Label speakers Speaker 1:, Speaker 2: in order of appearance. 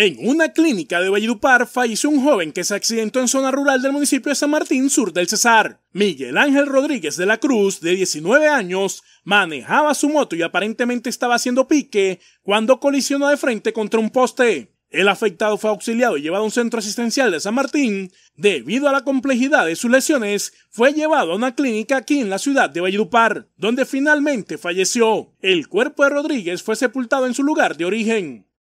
Speaker 1: En una clínica de Valledupar falleció un joven que se accidentó en zona rural del municipio de San Martín, sur del Cesar. Miguel Ángel Rodríguez de la Cruz, de 19 años, manejaba su moto y aparentemente estaba haciendo pique cuando colisionó de frente contra un poste. El afectado fue auxiliado y llevado a un centro asistencial de San Martín. Debido a la complejidad de sus lesiones, fue llevado a una clínica aquí en la ciudad de Valledupar, donde finalmente falleció. El cuerpo de Rodríguez fue sepultado en su lugar de origen.